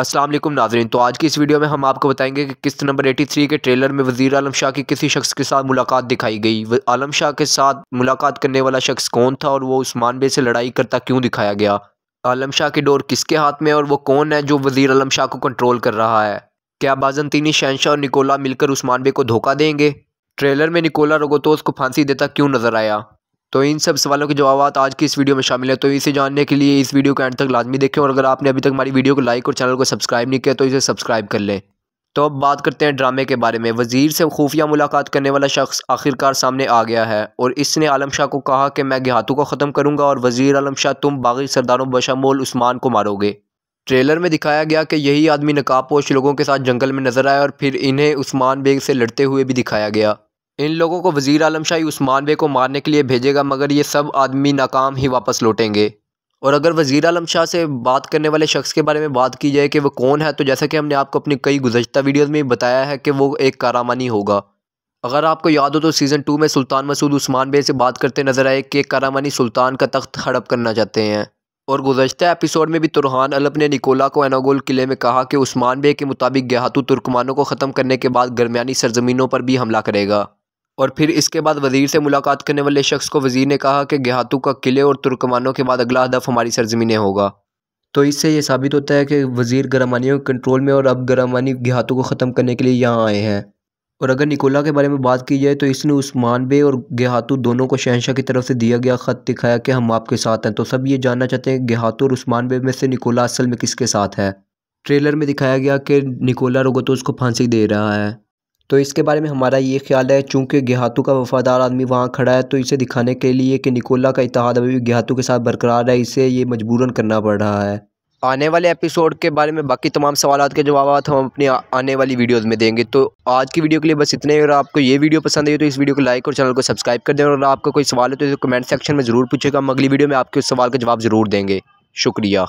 असलम नाजरीन तो आज की इस वीडियो में हम आपको बताएंगे कि किस्त नंबर 83 के ट्रेलर में वजीर आलम शाह की किसी शख्स के साथ मुलाकात दिखाई गई आलम शाह के साथ मुलाकात करने वाला शख्स कौन था और वो उस्मान बे से लड़ाई करता क्यों दिखाया गया आलम शाह की डोर किसके हाथ में और वो कौन है जो वजीर आलम शाह को कंट्रोल कर रहा है क्या बाजनतीनी शहनशाह और निकोला मिलकर उस्मान बे को धोखा देंगे ट्रेलर में निकोला रोगोतोस को फांसी देता क्यों नजर आया तो इन सब सवालों के जवाब आज की इस वीडियो में शामिल है तो इसे जानने के लिए इस वीडियो को एंड तक लाजमी देखें और अगर आपने अभी तक हमारी वीडियो को लाइक और चैनल को सब्सक्राइब नहीं किया तो इसे सब्सक्राइब कर लें तो अब बात करते हैं ड्रामे के बारे में वजीर से खुफिया मुलाकात करने वाला शख्स आखिरकार सामने आ गया है और इसने आलम शाह को कहा कि मैं गहातू को ख़त्म करूंगा और वजीर आलम शाह तुम बागी सरदारों बशामोल उस्मान को मारोगे ट्रेलर में दिखाया गया कि यही आदमी नकाबपोश लोगों के साथ जंगल में नजर आया और फिर इन्हें उस्मान बेग से लड़ते हुए भी दिखाया गया इन लोगों को वज़ी आलम शाही उस्मान बे को मारने के लिए भेजेगा मगर ये सब आदमी नाकाम ही वापस लौटेंगे और अगर वज़ी आलम शाह से बात करने वाले शख्स के बारे में बात की जाए कि वो कौन है तो जैसा कि हमने आपको अपनी कई गुजशत वीडियोज़ में बताया है कि वो एक कारामानी होगा अगर आपको याद हो तो सीज़न टू में सुल्तान मसूद उस्मान बे से बात करते नजर आए कि कारामानी सुल्तान का तख्त हड़प करना चाहते हैं और गुजशत एपिसोड में भी तुरहान अलप ने निकोला को एनागोल किले में कहा कि उस्मान बे के मुताबिक गहातू तुर्कमानों को ख़त्म करने के बाद दरमिया सरजमीनों पर भी हमला करेगा और फिर इसके बाद वजीर से मुलाकात करने वाले शख्स को वजीर ने कहा कि गहातू का किले और तुर्कमानों के बाद अगला हदफ हमारी सरजमीने होगा तो इससे ये साबित होता है कि वजीर गरमानियों के कंट्रोल में और अब गरामानी गहातों को ख़त्म करने के लिए यहाँ आए हैं और अगर निकोला के बारे में बात की जाए तो इसने उस्मान बे और गहातू दोनों को शहनशाह की तरफ से दिया गया ख़त दिखाया कि हम आपके साथ हैं तो सब ये जानना चाहते हैं गहातू और उस्मान बे में से निकोला असल में किसके साथ है ट्रेलर में दिखाया गया कि निकोला तो को फांसी दे रहा है तो इसके बारे में हमारा ये ख्याल है चूँकि गेहातू का वफादार आदमी वहाँ खड़ा है तो इसे दिखाने के लिए कि निकोला का इतिहाद अभी भी गेहातू के साथ बरकरार है इसे ये मजबूरन करना पड़ रहा है आने वाले एपिसोड के बारे में बाकी तमाम सवाल के जवाब हम अपने आने वाली वीडियोस में देंगे तो आज की वीडियो के लिए बस इतने ही और आपको ये वीडियो पसंद आई तो इस वीडियो को लाइक और चैनल को सब्सक्राइब कर दें और आपका कोई सवाल है तो इसे कमेंट सेक्शन में ज़रूर पूछेगा हम अगली वीडियो में आपके उस सवाल का जवाब ज़रूर देंगे शुक्रिया